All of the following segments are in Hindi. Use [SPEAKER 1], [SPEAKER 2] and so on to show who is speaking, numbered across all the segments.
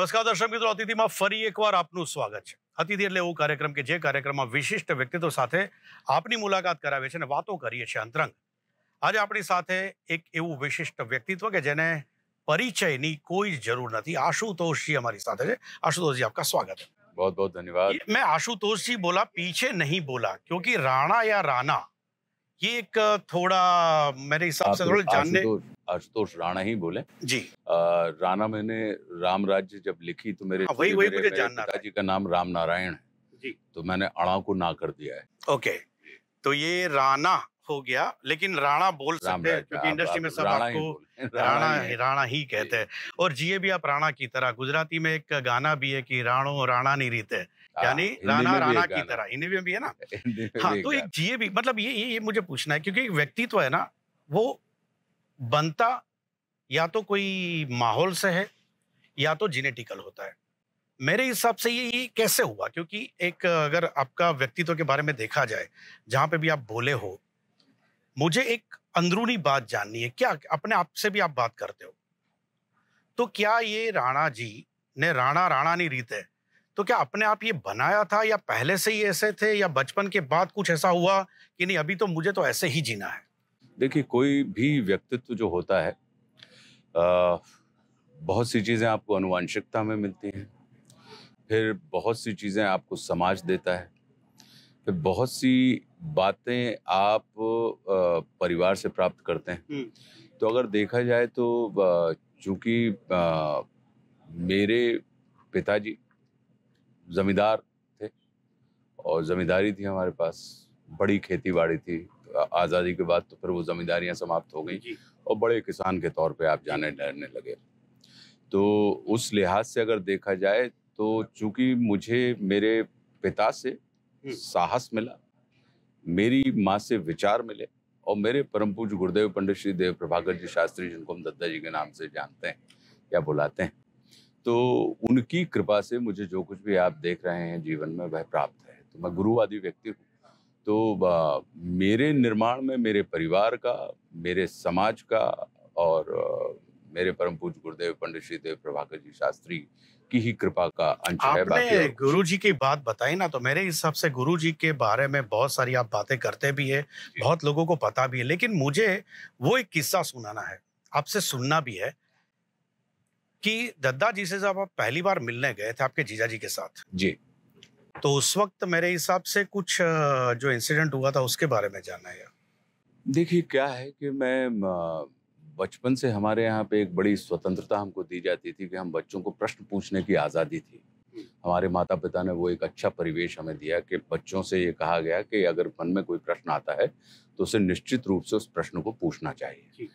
[SPEAKER 1] नमस्कार दर्शक मित्रों अतिथि मा फरी एक बार आपनु स्वागत छ अतिथि એટલે એવો કાર્યક્રમ કે જે કાર્યક્રમમાં વિશિષ્ટ વ્યક્તિત્વ સાથે આપની મુલાકાત કરાવે છે ને વાતો કરીએ છે અંતરંગ આજે આપણી સાથે એક એવું વિશિષ્ટ વ્યક્તિત્વ કે જેને પરિચયની કોઈ જરૂર નથી આશુતોષજી અમારી સાથે છે આશુતોષજી આપka સ્વાગત છે બહુત બહુત ધન્યવાદ મે આશુતોષજી બોલા پیچھے નહીં બોલા કારણ કે રાણા يا રાણા યે એક થોડા મેરે હિસાબ સે થોડા જાનને
[SPEAKER 2] आशुतोष राणा ही बोले जी आ, राणा मैंने राम राज्य जब लिखी तो मेरे हाँ, वही वही मुझे जानना पिताजी का नाम राम नारायण है जी तो मैंने अड़ा को ना कर दिया है ओके तो
[SPEAKER 1] ये राणा हो गया लेकिन राणा बोल सकते हैं क्योंकि इंडस्ट्री में सब आपको राणा राणा ही कहते हैं और जिए भी आप राणा की तरह गुजराती में एक गाना भी है कि राणो राणा नहीं रीते हाँ, यानी राणा राणा की तरह हिंदी में भी है ना हाँ तो एक जिए भी मतलब ये ये मुझे पूछना है क्योंकि व्यक्तित्व है ना वो बनता या तो कोई माहौल से है या तो जेनेटिकल होता है मेरे हिसाब से ये, कैसे हुआ क्योंकि एक अगर आपका व्यक्तित्व के बारे में देखा जाए जहाँ पे भी आप बोले हो मुझे एक अंदरूनी बात जाननी है क्या अपने आप से भी आप बात करते हो तो क्या ये राणा जी ने राणा राणा नहीं रीते तो क्या अपने आप ये बनाया था या पहले से ही ऐसे थे या बचपन के बाद कुछ ऐसा हुआ कि नहीं अभी तो मुझे तो ऐसे ही जीना है
[SPEAKER 2] देखिए कोई भी व्यक्तित्व जो होता है आ, बहुत सी चीज़ें आपको अनुवांशिकता में मिलती हैं फिर बहुत सी चीज़ें आपको समाज देता है फिर बहुत सी बातें आप परिवार से प्राप्त करते हैं तो अगर देखा जाए तो चूँकि मेरे पिताजी ज़मींदार थे और ज़मींदारी थी हमारे पास बड़ी खेती बाड़ी थी आज़ादी के बाद तो फिर वो ज़मींदारियाँ समाप्त हो गई और बड़े किसान के तौर पे आप जाने डरने लगे तो उस लिहाज से अगर देखा जाए तो चूंकि मुझे मेरे पिता से हम्म। साहस मिला मेरी माँ से विचार मिले और मेरे परम पूज गुरुदेव पंडित श्री देव प्रभाकर जी शास्त्री जिनको हम दत्ता जी के नाम से जानते हैं या बुलाते हैं तो उनकी कृपा से मुझे जो कुछ भी आप देख रहे हैं जीवन में वह प्राप्त है तो मैं गुरुवादी व्यक्ति हूँ तो मेरे निर्माण में मेरे परिवार का मेरे समाज का और मेरे परम पूज गुरुदेव पंडित श्री देव प्रभाकर जी शास्त्री की ही कृपा का अंश है बाकी
[SPEAKER 1] गुरु जी की बात बताई ना तो मेरे हिसाब से गुरु जी के बारे में बहुत सारी आप बातें करते भी है बहुत लोगों को पता भी है लेकिन मुझे वो एक किस्सा सुनाना है आपसे सुनना भी है कि दद्दा जी से जब आप पहली बार मिलने गए थे आपके जीजा जी के साथ जी तो उस वक्त मेरे हिसाब से कुछ जो इंसिडेंट हुआ था उसके बारे में जानना है
[SPEAKER 2] देखिए क्या है कि मैं बचपन से हमारे यहाँ पे एक बड़ी स्वतंत्रता हमको दी जाती थी कि हम बच्चों को प्रश्न पूछने की आज़ादी थी हमारे माता पिता ने वो एक अच्छा परिवेश हमें दिया कि बच्चों से ये कहा गया कि अगर मन में कोई प्रश्न आता है तो उसे निश्चित रूप से उस प्रश्न को पूछना चाहिए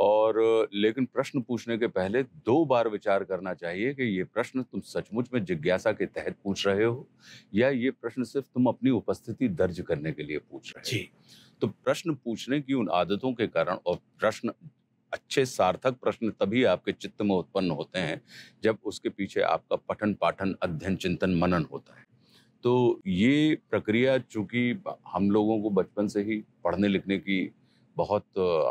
[SPEAKER 2] और लेकिन प्रश्न पूछने के पहले दो बार विचार करना चाहिए कि ये प्रश्न तुम सचमुच में जिज्ञासा के तहत पूछ रहे हो या ये प्रश्न सिर्फ तुम अपनी उपस्थिति दर्ज करने के लिए पूछ रहे हो तो प्रश्न पूछने की उन आदतों के कारण और प्रश्न अच्छे सार्थक प्रश्न तभी आपके चित्त में उत्पन्न होते हैं जब उसके पीछे आपका पठन पाठन अध्ययन चिंतन मनन होता है तो ये प्रक्रिया चूंकि हम लोगों को बचपन से ही पढ़ने लिखने की बहुत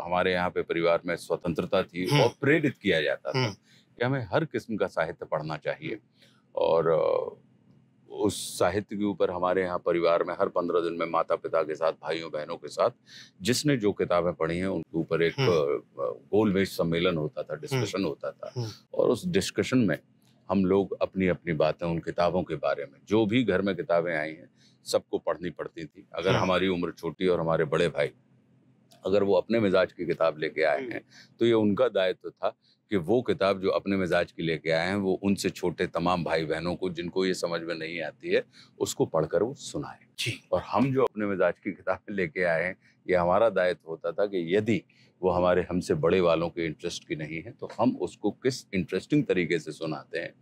[SPEAKER 2] हमारे यहाँ पे परिवार में स्वतंत्रता थी हम्म। और प्रेरित किया जाता था हम्म। कि हमें हर किस्म का साहित्य पढ़ना चाहिए और उस साहित्य के ऊपर हमारे यहाँ परिवार में हर पंद्रह दिन में माता पिता के साथ भाइयों बहनों के साथ जिसने जो किताबें पढ़ी हैं उनके ऊपर एक हम्म। गोल सम्मेलन होता था डिस्कशन होता था और उस डिस्कशन में हम लोग अपनी अपनी बातें उन किताबों के बारे में जो भी घर में किताबें आई हैं सबको पढ़नी पड़ती थी अगर हमारी उम्र छोटी और हमारे बड़े भाई अगर वो अपने मिजाज की किताब लेके आए हम्म। हैं तो ये उनका दायित्व था कि वो किताब जो अपने मिजाज की लेके आए हैं वो उनसे छोटे तमाम भाई बहनों को जिनको ये समझ में नहीं आती है उसको पढ़कर वो सुनाए जी और हम जो अपने मिजाज की किताबें लेके आए हैं ये हमारा दायित्व होता था कि यदि वो हमारे हमसे बड़े वालों के इंटरेस्ट की नहीं है तो हम उसको किस इंटरेस्टिंग तरीके से सुनाते हैं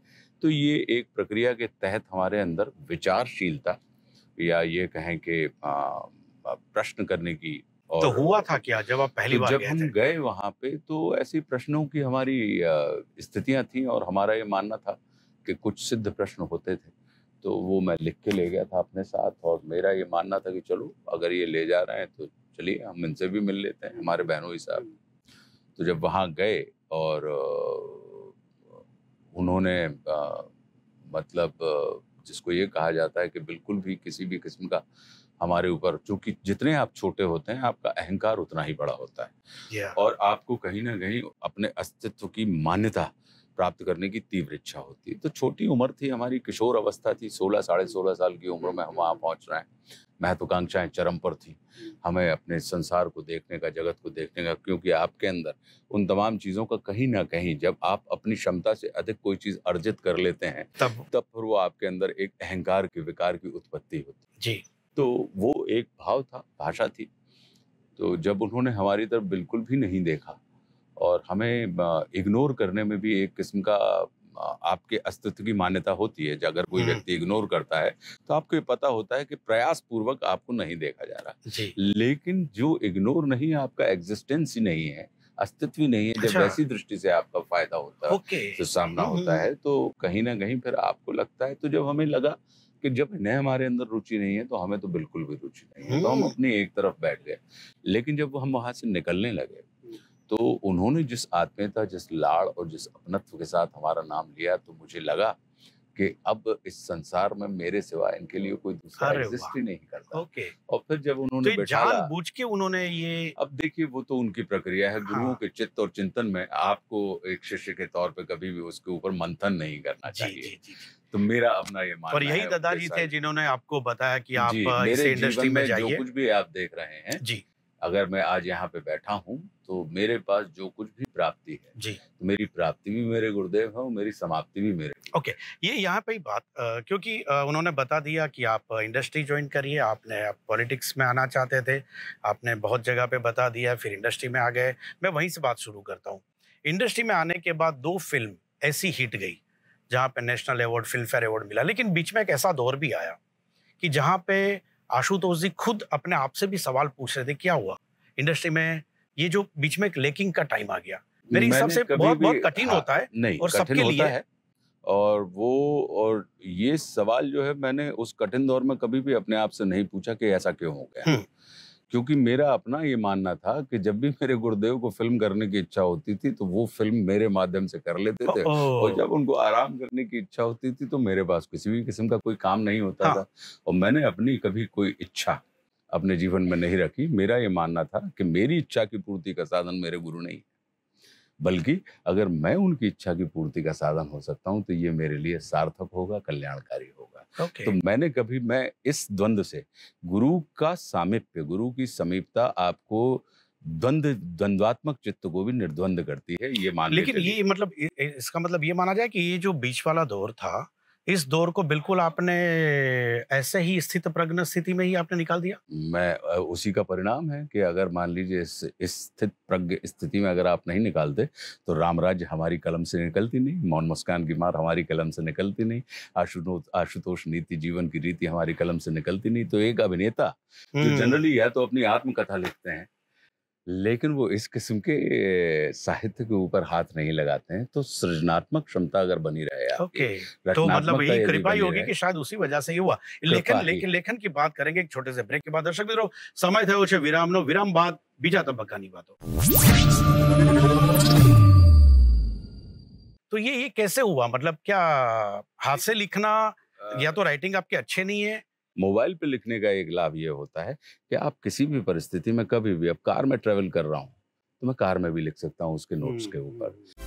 [SPEAKER 2] तो ये एक प्रक्रिया के तहत हमारे अंदर विचारशीलता या ये कहें कि प्रश्न करने की तो और तो
[SPEAKER 1] हुआ था क्या जब आप पहली तो बार जब हम
[SPEAKER 2] गए वहाँ पे तो ऐसे प्रश्नों की हमारी स्थितियाँ थी और हमारा ये मानना था कि कुछ सिद्ध प्रश्न होते थे तो वो मैं लिख के ले गया था अपने साथ और मेरा ये मानना था कि चलो अगर ये ले जा रहे हैं तो चलिए हम इनसे भी मिल लेते हैं हमारे बहनों ही साहब तो जब वहाँ गए और उन्होंने मतलब जिसको ये कहा जाता है कि बिल्कुल भी किसी भी किस्म का हमारे ऊपर क्योंकि जितने आप छोटे होते हैं आपका अहंकार उतना ही बड़ा होता है yeah. और आपको कहीं ना कहीं अपने अस्तित्व की मान्यता प्राप्त करने की तीव्र इच्छा होती है तो छोटी उम्र थी हमारी किशोर अवस्था थी सोलह साढ़े सोलह साल की उम्र में हम वहाँ पहुँच रहे हैं महत्वाकांक्षाएं चरम पर थी हमें अपने संसार को देखने का जगत को देखने का क्योंकि आपके अंदर उन तमाम चीज़ों का कहीं ना कहीं जब आप अपनी क्षमता से अधिक कोई चीज़ अर्जित कर लेते हैं तब तब फिर वो आपके अंदर एक अहंकार के विकार की उत्पत्ति होती है जी तो वो एक भाव था भाषा थी तो जब उन्होंने हमारी तरफ बिल्कुल भी नहीं देखा और हमें इग्नोर करने में भी एक किस्म का आपके अस्तित्व की मान्यता होती है अगर कोई हम्म। व्यक्ति इग्नोर करता है तो आपको ये पता होता है कि प्रयास पूर्वक आपको नहीं देखा जा रहा लेकिन जो इग्नोर नहीं है आपका एग्जिस्टेंस ही नहीं है अस्तित्व ही नहीं है अच्छा। जब ऐसी दृष्टि से आपका फायदा होता है तो सामना हम्म, होता हम्म। है तो कहीं ना कहीं फिर आपको लगता है तो जब हमें लगा कि जब इन्हें हमारे अंदर रुचि नहीं है तो हमें तो बिल्कुल भी रुचि नहीं है तो हम हम्म। अपनी एक तरफ बैठ गए लेकिन जब हम वहां से निकलने लगे तो उन्होंने जिस आत्मीयता जिस लाड़ और जिस अपनत्व के साथ हमारा नाम लिया तो मुझे लगा कि अब इस संसार में मेरे सिवा इनके लिए कोई दूसरा एग्जिस्ट ही नहीं करता ओके और फिर जब उन्होंने तो जान
[SPEAKER 1] बूझ के उन्होंने
[SPEAKER 2] ये अब देखिए वो तो उनकी प्रक्रिया है गुरुओं हाँ। के चित्त और चिंतन में आपको एक शिष्य के तौर पे कभी भी उसके ऊपर मंथन नहीं करना चाहिए जी, जी, जी, तो मेरा अपना
[SPEAKER 1] ये मानना और यही दादाजी थे जिन्होंने आपको बताया कि आप इस इंडस्ट्री में जाइए जो कुछ
[SPEAKER 2] भी आप देख रहे हैं जी अगर मैं आज यहाँ पे बैठा हूँ तो मेरे पास जो कुछ भी प्राप्ति है जी तो मेरी प्राप्ति भी मेरे गुरुदेव है और मेरी समाप्ति भी मेरे
[SPEAKER 1] ओके ये यहाँ पे ही बात आ, क्योंकि आ, उन्होंने बता दिया कि आप इंडस्ट्री ज्वाइन करिए आपने आप पॉलिटिक्स में आना चाहते थे आपने बहुत जगह पे बता दिया फिर इंडस्ट्री में आ गए मैं वहीं से बात शुरू करता हूँ इंडस्ट्री में आने के बाद दो फिल्म ऐसी हिट गई जहाँ पे national award film fare award मिला लेकिन बीच में एक ऐसा दौर भी आया कि जहाँ पे आशुतोष जी खुद अपने आप से भी सवाल पूछ रहे थे क्या हुआ इंडस्ट्री में ये जो बीच में एक लेकिंग का टाइम आ गया मेरी हिसाब से बहुत बहुत कठिन हाँ, होता है नहीं और सबके लिए है
[SPEAKER 2] और वो और ये सवाल जो है मैंने उस कठिन दौर में कभी भी अपने आप से नहीं पूछा कि ऐसा क्यों हो गया हम्म। क्योंकि मेरा अपना ये मानना था कि जब भी मेरे गुरुदेव को फिल्म करने की इच्छा होती थी तो वो फिल्म मेरे माध्यम से कर लेते थे और जब उनको आराम करने की इच्छा होती थी तो मेरे पास किसी भी किस्म का कोई काम नहीं होता हाँ। था और मैंने अपनी कभी कोई इच्छा अपने जीवन में नहीं रखी मेरा ये मानना था कि मेरी इच्छा की पूर्ति का साधन मेरे गुरु नहीं बल्कि अगर मैं उनकी इच्छा की पूर्ति का साधन हो सकता हूँ तो ये मेरे लिए सार्थक होगा कल्याणकारी होगा okay. तो मैंने कभी मैं इस द्वंद से गुरु का सामिप्य गुरु की समीपता आपको द्वंद द्वंद्वात्मक चित्त को भी निर्द्वंद करती है ये मान लेकिन ये
[SPEAKER 1] मतलब इसका मतलब ये माना जाए कि ये जो बीच वाला दौर था इस दौर को बिल्कुल आपने ऐसे ही स्थित प्रज्ञ स्थिति में ही आपने निकाल दिया
[SPEAKER 2] मैं उसी का परिणाम है कि अगर मान लीजिए इस स्थित प्रज्ञ स्थिति में अगर आप नहीं निकालते तो रामराज हमारी कलम से निकलती नहीं मौन मुस्कान की मार हमारी कलम से निकलती नहीं आशुतोष आशुतोष नीति जीवन की रीति हमारी कलम से निकलती नहीं तो एक अभिनेता जो हम्म। जनरली है तो अपनी आत्मकथा लिखते हैं लेकिन वो इस किस्म के साहित्य के ऊपर हाथ नहीं लगाते हैं तो सृजनात्मक क्षमता अगर बनी रहे ओके okay. तो मतलब यही कृपा ही होगी कि
[SPEAKER 1] शायद उसी वजह से ही हुआ लेखन लेकिन लेखन की बात करेंगे एक छोटे से ब्रेक के बाद दर्शक मित्रों समय થયો विराम વિરામનો बीजा બાદ બીજા बात हो तो ये ये कैसे हुआ मतलब क्या हाथ से लिखना या तो राइटिंग आपके अच्छे नहीं है
[SPEAKER 2] मोबाइल पे लिखने का एक लाभ ये होता है कि आप किसी भी परिस्थिति में कभी भी अब कार में ट्रेवल कर रहा हूँ तो मैं कार में भी लिख सकता हूँ उसके नोट्स हम्म, के ऊपर हम्म।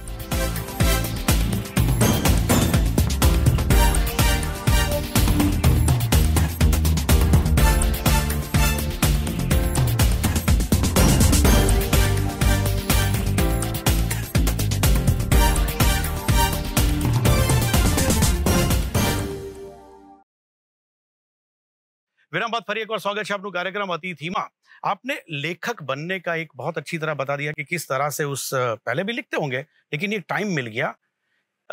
[SPEAKER 1] विराम बाद फरी एक बार स्वागत है आपको कार्यक्रम अतीत हीमा आपने लेखक बनने का एक बहुत अच्छी तरह बता दिया कि किस तरह से उस पहले भी लिखते होंगे लेकिन ये टाइम मिल गया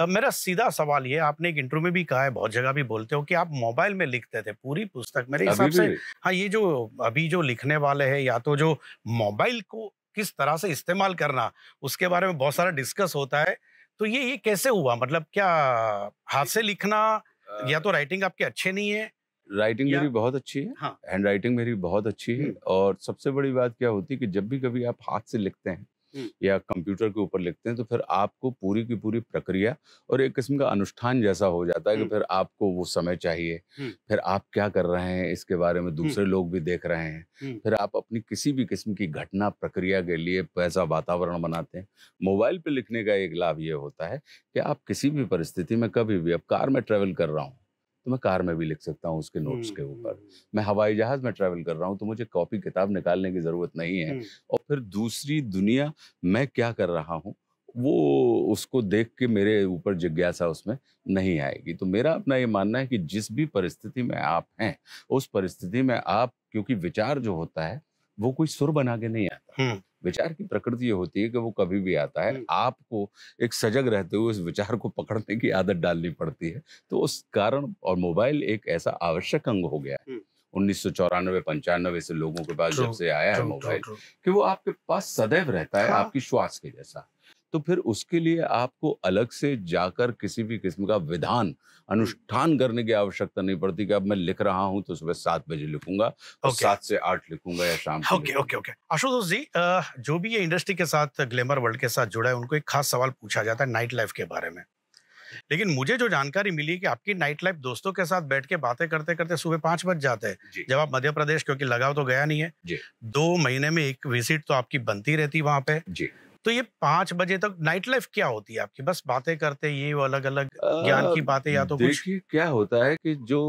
[SPEAKER 1] मेरा सीधा सवाल ये आपने एक इंटरव्यू में भी कहा है बहुत जगह भी बोलते हो कि आप मोबाइल में लिखते थे पूरी पुस्तक मेरे हिसाब से हाँ ये जो अभी जो लिखने वाले हैं या तो जो मोबाइल को किस तरह से इस्तेमाल करना उसके बारे में बहुत सारा डिस्कस होता है तो ये ये कैसे हुआ मतलब क्या हाथ से लिखना या तो राइटिंग आपके अच्छे नहीं है
[SPEAKER 2] राइटिंग हाँ। मेरी बहुत अच्छी है हाँ। हैंड राइटिंग मेरी बहुत अच्छी है और सबसे बड़ी बात क्या होती है कि जब भी कभी आप हाथ से लिखते हैं हम्म। या कंप्यूटर के ऊपर लिखते हैं तो फिर आपको पूरी की पूरी प्रक्रिया और एक किस्म का अनुष्ठान जैसा हो जाता है कि हम्म। फिर आपको वो समय चाहिए हम्म। फिर आप क्या कर रहे हैं इसके बारे में दूसरे लोग भी देख रहे हैं फिर आप अपनी किसी भी किस्म की घटना प्रक्रिया के लिए ऐसा वातावरण बनाते हैं मोबाइल पर लिखने का एक लाभ ये होता है कि आप किसी भी परिस्थिति में कभी भी अब कार में ट्रेवल कर रहा हूँ तो मैं कार में भी लिख सकता हूँ उसके नोट्स हम्म, के ऊपर हम्म, हम्म। मैं हवाई जहाज में ट्रैवल कर रहा हूँ तो मुझे कॉपी किताब निकालने की ज़रूरत नहीं है और फिर दूसरी दुनिया मैं क्या कर रहा हूँ वो उसको देख के मेरे ऊपर जिज्ञासा उसमें नहीं आएगी तो मेरा अपना ये मानना है कि जिस भी परिस्थिति में आप हैं उस परिस्थिति में आप क्योंकि विचार जो होता है वो कोई सुर बना के नहीं आता विचार की प्रकृति ये होती है कि वो कभी भी आता है आपको एक सजग रहते हुए उस विचार को पकड़ने की आदत डालनी पड़ती है तो उस कारण और मोबाइल एक ऐसा आवश्यक अंग हो गया है उन्नीस सौ चौरानवे पंचानवे से लोगों के पास जब से आया है मोबाइल कि वो आपके पास सदैव रहता है हाँ। आपकी श्वास के जैसा तो फिर उसके लिए आपको अलग से जाकर किसी भी किस्म का विधान अनुष्ठान करने की आवश्यकता नहीं पड़ती कि अब मैं लिख रहा हूं तो सुबह सात बजे लिखूंगा और तो okay. सात से आठ लिखूंगा या शाम okay okay okay
[SPEAKER 1] Ashutosh ji जो भी ये इंडस्ट्री के साथ ग्लैमर वर्ल्ड के साथ जुड़ा है उनको एक खास सवाल पूछा जाता है नाइट लाइफ के बारे में लेकिन मुझे जो जानकारी मिली कि आपकी नाइट लाइफ दोस्तों के साथ बैठ के बातें करते करते सुबह पांच बज जाते हैं जब आप मध्य प्रदेश क्योंकि लगाव तो गया नहीं है दो महीने में एक विजिट तो आपकी बनती रहती वहां पे जी तो ये पांच बजे तक नाइट लाइफ क्या होती है आपकी बस बातें करते ये वो अलग अलग ज्ञान की बातें या तो कुछ क्या होता है कि जो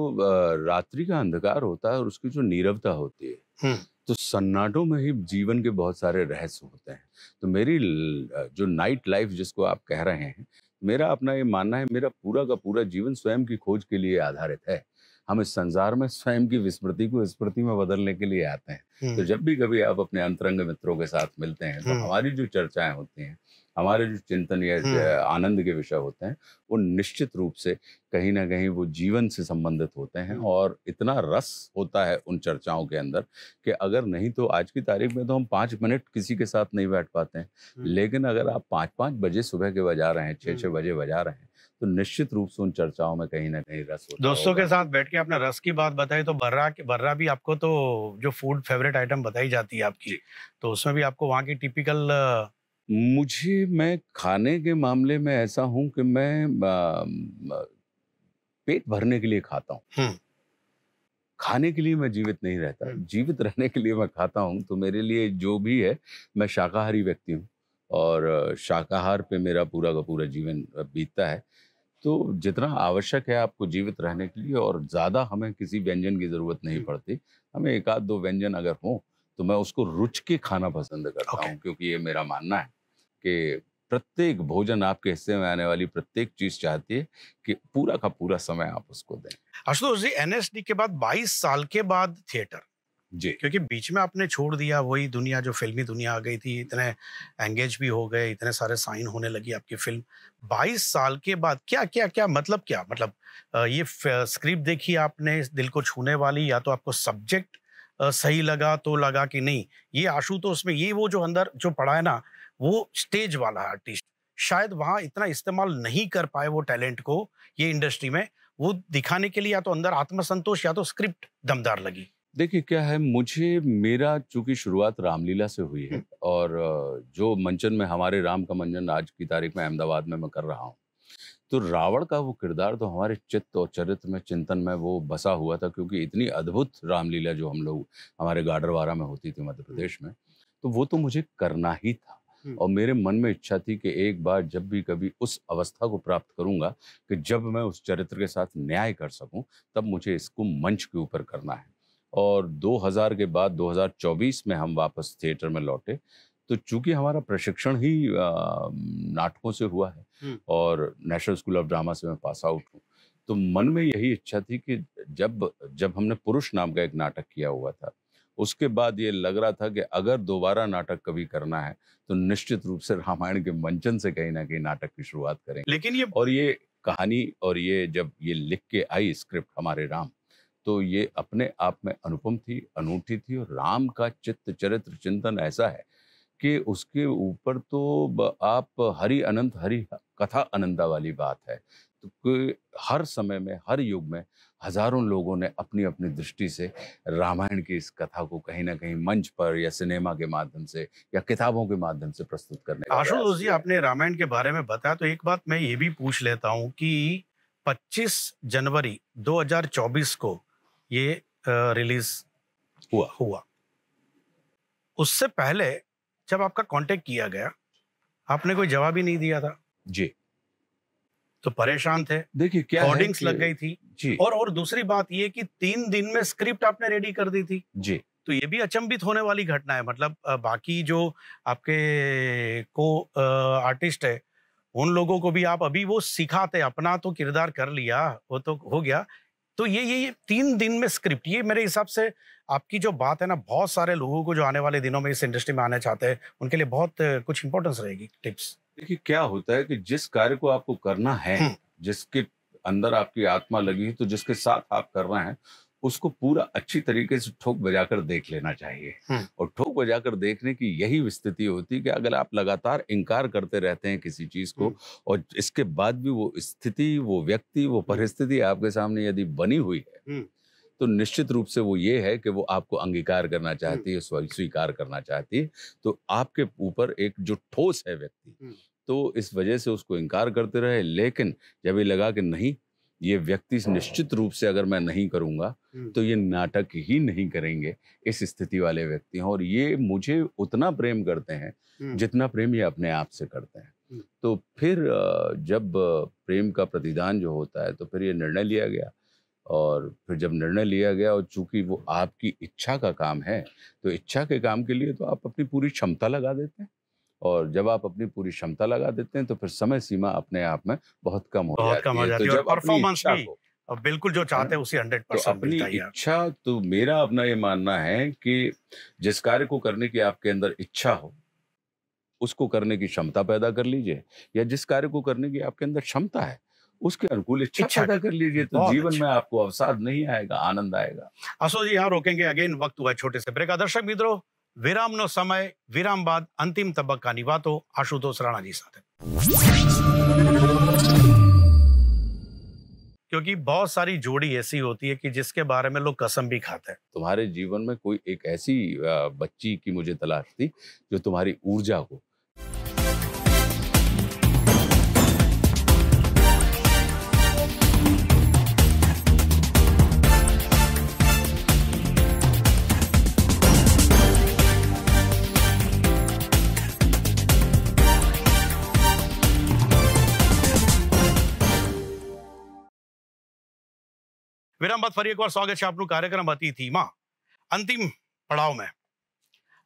[SPEAKER 2] रात्रि का अंधकार होता है और उसकी जो नीरवता होती है तो सन्नाटों में ही जीवन के बहुत सारे रहस्य होते हैं तो मेरी जो नाइट लाइफ जिसको आप कह रहे हैं मेरा अपना ये मानना है मेरा पूरा का पूरा जीवन स्वयं की खोज के लिए आधारित है हम इस संसार में स्वयं की विस्मृति को स्मृति में बदलने के लिए आते हैं तो हम्म। जब भी कभी आप अपने अंतरंग मित्रों के साथ मिलते हैं तो हम्म। हमारी जो चर्चाएं होती हैं हमारे जो चिंतन या हम्म। आनंद के विषय होते हैं वो निश्चित रूप से कहीं ना कहीं वो जीवन से संबंधित होते हैं हम्म। और इतना रस होता है उन चर्चाओं के अंदर कि अगर नहीं तो आज की तारीख में तो हम पाँच मिनट किसी के साथ नहीं बैठ पाते हैं हम्म। लेकिन अगर आप पाँच पाँच बजे सुबह के बजा रहे हैं छः छः बजे बजा रहे हैं तो निश्चित रूप से उन चर्चाओं में कहीं ना कहीं रस होता दोस्तों
[SPEAKER 1] के साथ बैठ के आपने रस की बात बताई तो बर्रा के बर्रा भी आपको तो जो फूड फेवरेट आइटम बताई जाती है आपकी तो उसमें भी आपको वहाँ की टिपिकल
[SPEAKER 2] मुझे मैं खाने के मामले में ऐसा हूं कि मैं पेट भरने के लिए खाता हूँ खाने के लिए मैं जीवित नहीं रहता जीवित रहने के लिए मैं खाता हूँ तो मेरे लिए जो भी है मैं शाकाहारी व्यक्ति हूँ और शाकाहार पे मेरा पूरा का पूरा जीवन बीतता है तो जितना आवश्यक है आपको जीवित रहने के लिए और ज़्यादा हमें किसी व्यंजन की ज़रूरत नहीं पड़ती हमें एक आध दो व्यंजन अगर हो तो मैं उसको रुच के खाना पसंद करता okay. हूँ क्योंकि ये मेरा मानना है कि प्रत्येक भोजन आपके हिस्से में आने वाली प्रत्येक चीज चाहती है कि पूरा का पूरा समय आप उसको दें
[SPEAKER 1] आशुतोष जी एनएसडी के बाद 22 साल के बाद थिएटर जी क्योंकि बीच में आपने छोड़ दिया वही दुनिया जो फिल्मी दुनिया आ गई थी इतने एंगेज भी हो गए इतने सारे साइन होने लगी आपकी फिल्म 22 साल के बाद क्या क्या क्या मतलब क्या मतलब ये स्क्रिप्ट देखी आपने दिल को छूने वाली या तो आपको सब्जेक्ट सही लगा तो लगा कि नहीं ये आशुतोष में ये वो जो अंदर जो पढ़ा है ना वो स्टेज वाला आर्टिस्ट शायद वहाँ इतना इस्तेमाल नहीं कर पाए वो टैलेंट को ये इंडस्ट्री में वो दिखाने के लिए या तो अंदर आत्मसंतोष या तो स्क्रिप्ट दमदार लगी
[SPEAKER 2] देखिए क्या है मुझे मेरा चूंकि शुरुआत रामलीला से हुई है हम्म। और जो मंचन में हमारे राम का मंचन आज की तारीख में अहमदाबाद में मैं कर रहा हूँ तो रावण का वो किरदार तो हमारे चित्त और चरित्र में चिंतन में वो बसा हुआ था क्योंकि इतनी अद्भुत रामलीला जो हम लोग हमारे गाडरवारा में होती थी मध्य प्रदेश हम्म। में तो वो तो मुझे करना ही था हम्म। और मेरे मन में इच्छा थी कि एक बार जब भी कभी उस अवस्था को प्राप्त करूंगा कि जब मैं उस चरित्र के साथ न्याय कर सकूं तब मुझे इसको मंच के ऊपर करना है और 2000 के बाद 2024 में हम वापस थिएटर में लौटे तो चूंकि हमारा प्रशिक्षण ही नाटकों से हुआ है हम्म। और नेशनल स्कूल ऑफ ड्रामा से मैं पास आउट हूँ तो मन में यही इच्छा थी कि जब जब हमने पुरुष नाम का एक नाटक किया हुआ था उसके बाद ये लग रहा था कि अगर दोबारा नाटक कभी करना है तो निश्चित रूप से रामायण के मंचन से कहीं ना कहीं नाटक की शुरुआत करें लेकिन ये और ये कहानी और ये जब ये लिख के आई स्क्रिप्ट हमारे राम तो ये अपने आप में अनुपम थी अनूठी थी और राम का चित्त चरित्र चिंतन ऐसा है कि उसके ऊपर तो आप हरि अनंत हरि कथा अनंता वाली बात है तो हर समय में हर युग में हजारों लोगों ने अपनी अपनी दृष्टि से रामायण की इस कथा को कहीं ना कहीं मंच पर या सिनेमा के माध्यम से या किताबों के माध्यम से प्रस्तुत करने आशुतोष जी
[SPEAKER 1] आपने रामायण के बारे में बताया तो एक बात मैं ये भी पूछ लेता हूँ कि 25 जनवरी 2024 को ये रिलीज हुआ हुआ उससे पहले जब आपका कांटेक्ट किया गया आपने कोई जवाब ही नहीं दिया था जी तो परेशान थे देखिए क्या होर्डिंग्स लग गई थी जी और और दूसरी बात ये कि तीन दिन में स्क्रिप्ट आपने रेडी कर दी थी जी तो ये भी अचंभित होने वाली घटना है मतलब बाकी जो आपके को आर्टिस्ट है उन लोगों को भी आप अभी वो सिखाते अपना तो किरदार कर लिया वो तो हो गया तो ये ये तीन दिन में स्क्रिप्ट ये मेरे हिसाब से आपकी जो बात है ना बहुत सारे लोगों को जो आने वाले दिनों में इस इंडस्ट्री में आना चाहते हैं उनके लिए बहुत कुछ इंपॉर्टेंस रहेगी टिप्स
[SPEAKER 2] देखिए क्या होता है कि जिस कार्य को आपको करना है हम्म। जिसके अंदर आपकी आत्मा लगी है तो जिसके साथ आप कर रहे हैं उसको पूरा अच्छी तरीके से ठोक बजाकर देख लेना चाहिए हम्म। और ठोक बजाकर देखने की यही स्थिति होती है कि अगर आप लगातार इनकार करते रहते हैं किसी चीज को हम्म। और इसके बाद भी वो स्थिति वो व्यक्ति वो परिस्थिति आपके सामने यदि बनी हुई है तो निश्चित रूप से वो ये है कि वो आपको अंगीकार करना चाहती है स्वीकार करना चाहती है तो आपके ऊपर एक जो ठोस है व्यक्ति तो इस वजह से उसको इनकार करते रहे लेकिन जब ये लगा कि नहीं ये व्यक्ति निश्चित रूप से अगर मैं नहीं करूंगा तो ये नाटक ही नहीं करेंगे इस स्थिति वाले व्यक्ति हैं और ये मुझे उतना प्रेम करते हैं जितना प्रेम ये अपने आप से करते हैं तो फिर जब प्रेम का प्रतिदान जो होता है तो फिर ये निर्णय लिया गया और फिर जब निर्णय लिया गया और चूंकि वो आपकी इच्छा का काम है तो इच्छा के काम के लिए तो आप अपनी पूरी क्षमता लगा देते हैं और जब आप अपनी पूरी क्षमता लगा देते हैं तो फिर समय सीमा अपने आप
[SPEAKER 1] में बहुत कम हो बहुत जाती कम जाती है तो जब परफॉर्मेंस भी बिल्कुल जो चाहते हैं हाँ? उसी हंड्रेड परसेंट तो अपनी
[SPEAKER 2] इच्छा तो मेरा अपना ये मानना है कि जिस कार्य को करने की आपके अंदर इच्छा हो उसको करने की क्षमता पैदा कर लीजिए या जिस कार्य को करने की आपके अंदर क्षमता है उसके अनुकूल इच्छा पैदा कर लीजिए तो जीवन
[SPEAKER 1] में आपको अवसाद नहीं आएगा आनंद आएगा असो जी यहाँ रोकेंगे अगेन वक्त हुआ छोटे से ब्रेक दर्शक मित्रों विराम नो વિરામનો સમય વિરામ બાદ અંતિમ તબક્કાની आशुतोष राणा जी साथ क्योंकि बहुत सारी जोड़ी ऐसी होती है कि जिसके बारे में लोग कसम भी खाते हैं
[SPEAKER 2] तुम्हारे जीवन में कोई एक ऐसी बच्ची की मुझे तलाश थी जो तुम्हारी ऊर्जा को
[SPEAKER 1] વિરામ फरी एक बार स्वागत है कार्यक्रम अतिथि माँ अंतिम पड़ाव में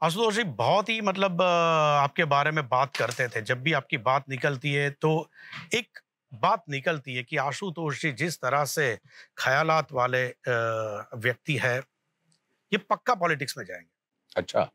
[SPEAKER 1] आशुतोष जी बहुत ही मतलब आपके बारे में बात करते थे जब भी आपकी बात निकलती है तो एक बात निकलती है कि आशुतोष जी जिस तरह से ख्यालात वाले व्यक्ति है ये पक्का पॉलिटिक्स में जाएंगे अच्छा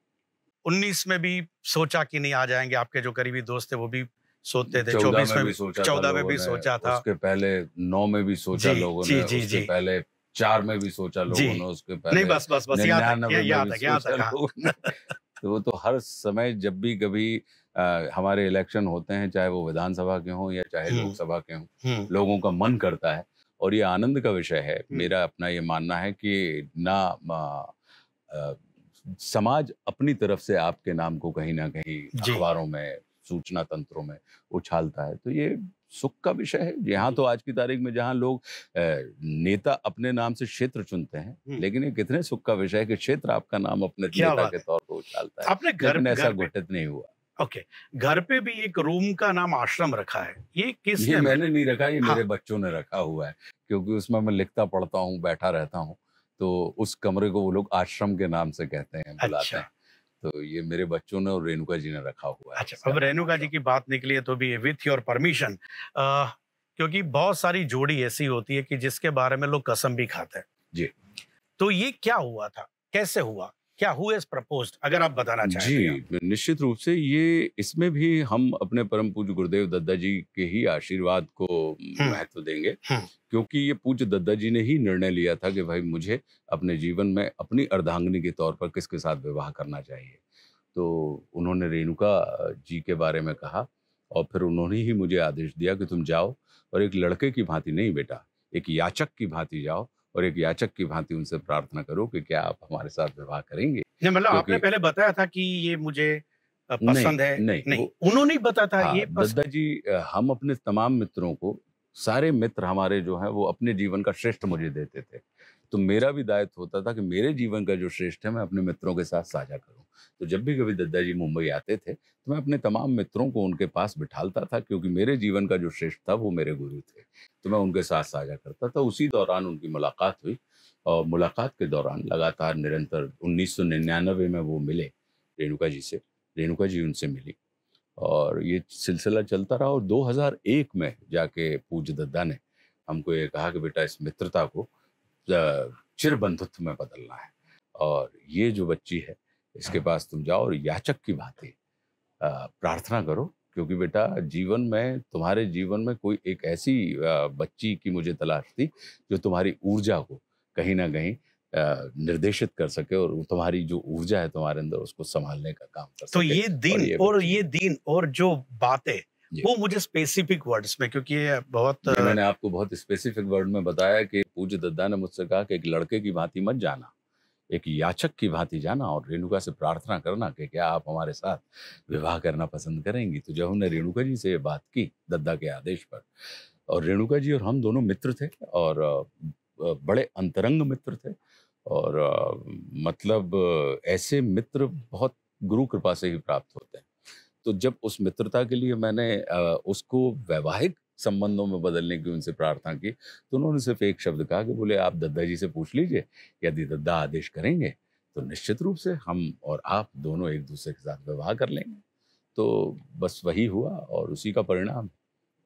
[SPEAKER 1] उन्नीस में भी सोचा कि नहीं आ जाएंगे आपके जो करीबी दोस्त थे वो भी सोते थे चौबीस में चौदह में भी सोचा था
[SPEAKER 2] उसके पहले नौ में भी सोचा लोगों ने जी जी पहले चार में भी सोचा लोगों ने उसके पहले नहीं बस बस बस याद है हाँ। तो वो तो हर समय जब भी कभी आ, हमारे इलेक्शन होते हैं चाहे वो विधानसभा के हों या चाहे हम्म। लोकसभा के हों हम्म। लोगों का मन करता है और ये आनंद का विषय है हम्म। मेरा अपना ये मानना है कि ना आ, समाज अपनी तरफ से आपके नाम को कहीं ना कहीं अखबारों में सूचना तंत्रों में उछालता है तो ये सुख का विषय है यहाँ तो आज की तारीख में जहाँ लोग नेता अपने नाम से क्षेत्र चुनते हैं हम्म। लेकिन ये कितने सुख का विषय है कि क्षेत्र आपका नाम अपने नेता के तौर
[SPEAKER 1] पर उछालता है आपने घर में ऐसा घटित नहीं हुआ ओके okay. घर पे भी एक रूम का नाम आश्रम रखा है ये किस ये
[SPEAKER 2] मैंने नहीं रखा ये हाँ। मेरे बच्चों ने रखा हुआ है क्योंकि उसमें मैं लिखता पढ़ता हूँ बैठा रहता हूँ तो उस कमरे को वो लोग आश्रम के नाम से कहते हैं बुलाते अच्छा। हैं तो ये मेरे बच्चों ने और रेणुका जी ने रखा हुआ है अच्छा अब
[SPEAKER 1] रेणुका जी की बात निकली है तो भी विथ योर परमिशन क्योंकि बहुत सारी जोड़ी ऐसी होती है कि जिसके बारे में लोग कसम भी खाते हैं जी तो ये क्या हुआ था कैसे हुआ क्या हुए इस प्रपोज्ड अगर आप बताना चाहें
[SPEAKER 2] तो जी निश्चित रूप से ये इसमें भी हम अपने परम पूज्य गुरुदेव दद्दा जी के ही आशीर्वाद को हम्म। महत्व देंगे हम्म। क्योंकि ये पूज्य दद्दा जी ने ही निर्णय लिया था कि भाई मुझे अपने जीवन में अपनी अर्धांगिनी के तौर पर किसके साथ विवाह करना चाहिए तो उन्होंने रेणुका जी के बारे में कहा और फिर उन्होंने ही मुझे आदेश दिया कि तुम जाओ और एक लड़के की भांति नहीं बेटा एक याचक की भांति जाओ और एक याचक की भांति उनसे प्रार्थना करो कि क्या आप
[SPEAKER 1] हमारे साथ विवाह करेंगे मतलब आपने पहले बताया था कि ये मुझे पसंद नहीं, है नहीं, नहीं उन्होंने बताया था हाँ, ये दद्दा
[SPEAKER 2] जी हम अपने तमाम मित्रों को सारे मित्र हमारे जो हैं वो अपने जीवन का श्रेष्ठ मुझे देते थे तो मेरा भी दायित्व होता था कि मेरे जीवन का जो श्रेष्ठ है मैं अपने मित्रों के साथ साझा करूं तो जब भी कभी दद्दा जी मुंबई आते थे तो मैं अपने तमाम मित्रों को उनके पास बिठालता था क्योंकि मेरे जीवन का जो श्रेष्ठ था वो मेरे गुरु थे तो मैं उनके साथ साझा करता था उसी दौरान उनकी मुलाकात हुई और मुलाकात के दौरान लगातार निरंतर उन्नीस में वो मिले रेणुका जी से रेणुका जी उनसे मिली और ये सिलसिला चलता रहा और 2001 में जाके पूज दद्दा ने हमको ये कहा कि बेटा इस मित्रता को चिर बंधुत्व में बदलना है और ये जो बच्ची है इसके हाँ। पास तुम जाओ और याचक की भांति प्रार्थना करो क्योंकि बेटा जीवन में तुम्हारे जीवन में कोई एक ऐसी बच्ची की मुझे तलाश थी जो तुम्हारी ऊर्जा को कहीं ना कहीं निर्देशित कर सके और तुम्हारी जो ऊर्जा है तुम्हारे अंदर उसको संभालने
[SPEAKER 1] का काम कर तो ये दिन और ये, और ये दिन और जो बातें वो मुझे स्पेसिफिक वर्ड्स में क्योंकि ये बहुत मैंने
[SPEAKER 2] आपको बहुत स्पेसिफिक वर्ड में बताया कि पूज्य दद्दा ने मुझसे कहा कि एक लड़के की भांति मत जाना एक याचक की भांति जाना और रेणुका से प्रार्थना करना कि क्या आप हमारे साथ विवाह करना पसंद करेंगी तो जब हमने रेणुका जी से ये बात की दद्दा के आदेश पर और रेणुका जी और हम दोनों मित्र थे और बड़े अंतरंग मित्र थे और मतलब ऐसे मित्र बहुत गुरु कृपा से ही प्राप्त होते हैं तो जब उस मित्रता के लिए मैंने उसको वैवाहिक संबंधों में बदलने की उनसे प्रार्थना की तो उन्होंने सिर्फ एक शब्द कहा कि बोले आप दद्दा जी से पूछ लीजिए यदि दद्दा आदेश करेंगे तो निश्चित रूप से हम और आप दोनों एक दूसरे के साथ विवाह कर लेंगे हम्म। तो बस वही हुआ और उसी का परिणाम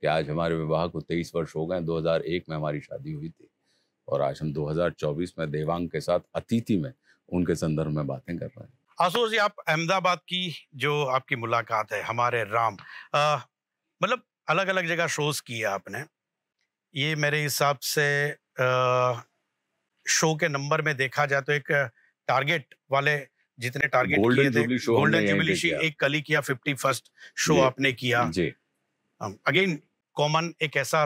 [SPEAKER 2] कि आज हमारे विवाह को तेईस वर्ष हो गए 2001 में हमारी शादी हुई थी और आज हम 2024 में देवांग के साथ अतिथि में उनके संदर्भ में बातें कर रहे हैं
[SPEAKER 1] आसूर जी आप अहमदाबाद की जो आपकी मुलाकात है हमारे राम मतलब अलग अलग जगह शोज किए आपने ये मेरे हिसाब से आ, शो के नंबर में देखा जाए तो एक टारगेट वाले जितने टारगेट गोल्डन गोल्डन जुबली एक कली किया फिफ्टी फर्स्ट शो आपने किया अगेन कॉमन एक ऐसा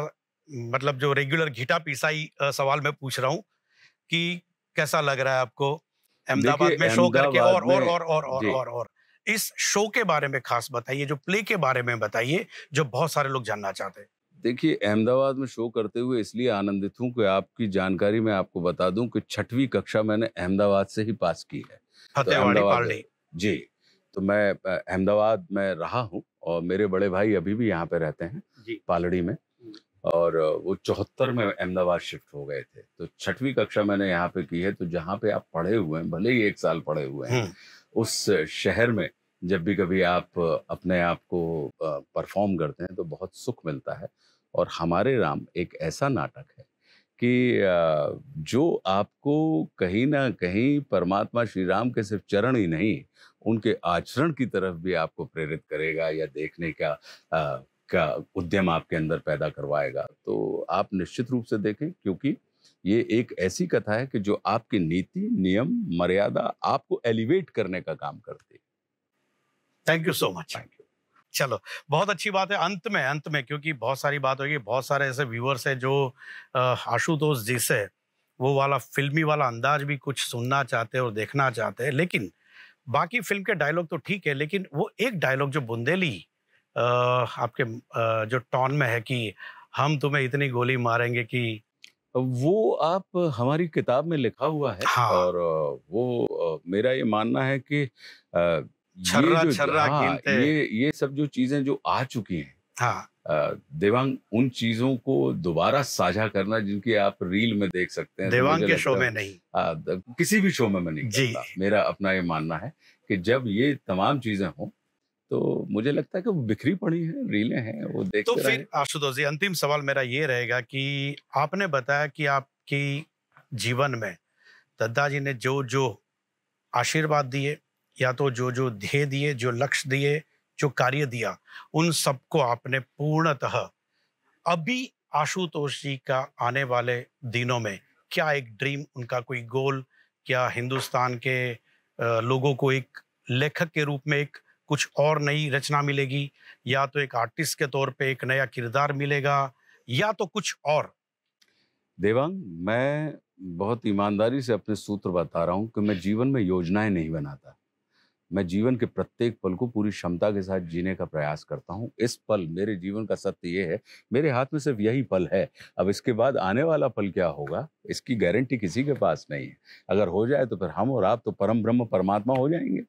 [SPEAKER 1] मतलब जो रेगुलर घिटा पीसाई सवाल मैं पूछ रहा हूँ कि कैसा लग रहा है आपको अहमदाबाद में शो करके और और और और और और और इस शो के बारे में खास बताइए जो प्ले के बारे में बताइए जो बहुत सारे लोग जानना चाहते हैं
[SPEAKER 2] देखिए अहमदाबाद में शो करते हुए इसलिए आनंदित हूँ कि आपकी जानकारी मैं आपको बता दूं कि छठवीं कक्षा मैंने अहमदाबाद से ही पास की है तो जी तो मैं अहमदाबाद में रहा हूँ और मेरे बड़े भाई अभी भी यहाँ पे रहते हैं पालड़ी में और वो चौहत्तर में अहमदाबाद शिफ्ट हो गए थे तो छठवीं कक्षा मैंने यहाँ पे की है तो जहाँ पे आप पढ़े हुए हैं भले ही एक साल पढ़े हुए हैं हम्म। उस शहर में जब भी कभी आप अपने आप को परफॉर्म करते हैं तो बहुत सुख मिलता है और हमारे राम एक ऐसा नाटक है कि जो आपको कहीं ना कहीं परमात्मा श्री राम के सिर्फ चरण ही नहीं उनके आचरण की तरफ भी आपको प्रेरित करेगा या देखने का का उद्यम आपके अंदर पैदा करवाएगा तो आप निश्चित रूप से देखें क्योंकि ये एक ऐसी कथा है कि जो आपकी नीति नियम मर्यादा आपको एलिवेट करने का काम करती है
[SPEAKER 1] thank you so much thank you चलो बहुत अच्छी बात है अंत में अंत में क्योंकि बहुत सारी बात होगी बहुत सारे ऐसे व्यूअर्स हैं जो आशुतोष जी से वो वाला फिल्मी वाला अंदाज भी कुछ सुनना चाहते हैं और देखना चाहते हैं लेकिन बाकी फिल्म के डायलॉग तो ठीक है लेकिन वो एक डायलॉग जो बुंदेली आपके जो टॉन में है कि हम तुम्हें इतनी गोली मारेंगे कि वो आप हमारी किताब में लिखा
[SPEAKER 2] हुआ है हाँ। और वो मेरा ये मानना है कि छर्रा छर्रा हाँ, ये ये सब जो चीजें जो आ चुकी हैं हाँ देवांग उन चीजों को दोबारा साझा करना जिनकी आप रील में देख सकते हैं तो देवांग के शो में नहीं आ, किसी भी शो में मैं नहीं जी। मेरा अपना ये मानना है कि जब ये तमाम चीजें हों तो मुझे लगता है कि वो बिखरी पड़ी है रीलें हैं वो देख तो फिर
[SPEAKER 1] आशुतोष जी अंतिम सवाल मेरा ये रहेगा कि आपने बताया कि आपकी जीवन में दद्दा जी ने जो जो आशीर्वाद दिए या तो जो जो ध्येय दिए जो लक्ष्य दिए जो कार्य दिया उन सबको आपने पूर्णतः अभी आशुतोष जी का आने वाले दिनों में क्या एक ड्रीम उनका कोई गोल क्या हिंदुस्तान के लोगों को एक लेखक के रूप में एक कुछ और नई रचना मिलेगी या तो एक आर्टिस्ट के तौर पे एक नया किरदार मिलेगा या तो कुछ और
[SPEAKER 2] देवांग मैं बहुत ईमानदारी से अपने सूत्र बता रहा हूँ कि मैं जीवन में योजनाएं नहीं बनाता मैं जीवन के प्रत्येक पल को पूरी क्षमता के साथ जीने का प्रयास करता हूँ इस पल मेरे जीवन का सत्य ये है मेरे हाथ में सिर्फ यही पल है अब इसके बाद आने वाला पल क्या होगा इसकी गारंटी किसी के पास नहीं है अगर हो जाए तो फिर हम और आप तो परम ब्रह्म परमात्मा हो जाएंगे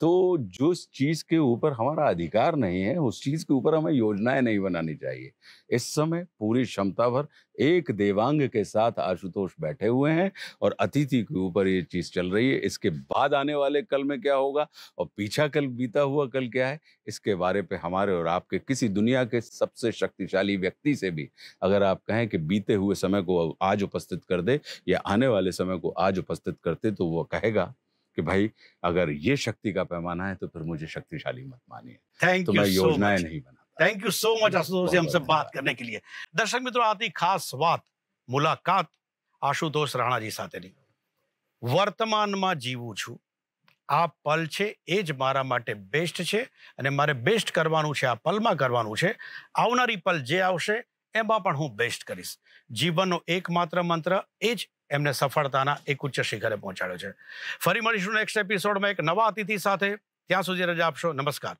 [SPEAKER 2] तो जो चीज़ के ऊपर हमारा अधिकार नहीं है उस चीज़ के ऊपर हमें योजनाएं नहीं बनानी चाहिए इस समय पूरी क्षमता भर एक देवांग के साथ आशुतोष बैठे हुए हैं और अतिथि के ऊपर ये चीज़ चल रही है इसके बाद आने वाले कल में क्या होगा और पीछा कल बीता हुआ कल क्या है इसके बारे पे हमारे और आपके किसी दुनिया के सबसे शक्तिशाली व्यक्ति से भी अगर आप कहें कि बीते हुए समय को आज उपस्थित कर दे या आने वाले समय को आज उपस्थित करते तो वो कहेगा કે ભાઈ જો આ શક્તિ કા પેમાના હે તો ફિર મુજે
[SPEAKER 1] શક્તિશાળી મત માનીએ થેન્ક યુ સો મચ મે યોજના નહીં બનાતા thank you so much Ashutosh સેમ સે વાત કરને કે લિયે દર્શક મિત્રો આતી ખાસ વાત મુલાકાત આશુ દોષ રાણાજી સાતેલી વર્તમાન માં જીવુ છું આ પલ છે એજ મારા માટે બેસ્ટ છે અને મારે બેસ્ટ કરવાનું છે આ પલ માં કરવાનું છે આવનારી પલ જે આવશે એમાં પણ હું બેસ્ટ કરીશ જીવન નો એકમાત્ર મંત્ર એજ हमने सफलता ना एक उच्च शिखर पे पहुंचा दिया है ફરી મળીશું નેક્સ્ટ એપિસોડ માં એક નવા અતિથિ સાથે ત્યાં સુધી રજા આપશો નમસ્કાર